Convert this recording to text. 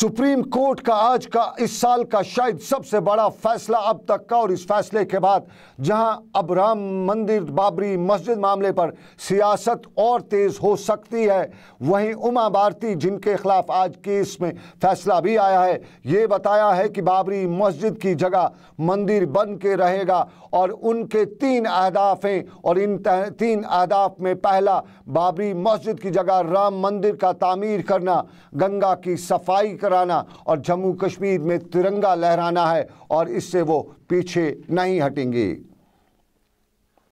supreme court का आज का इस साल का शायद सबसे बड़ा फैसला अब तक का और इस फैसले के बाद जहां अब राम मंदिर बाबरी मस्जिद मामले पर सियासत और तेज़ हो सकती है वहीं उमा भारती जिनके खिलाफ आज केस में फैसला भी आया है ये बताया है कि बाबरी मस्जिद की जगह मंदिर बन के रहेगा और उनके तीन अहदाफ हैं और इन तीन अहदाफ में पहला बाबरी मस्जिद की जगह राम मंदिर का तामीर करना गंगा की सफाई कराना और जम्मू कश्मीर में तिरंगा लहराना है और इससे वो पीछे नहीं हटेंगे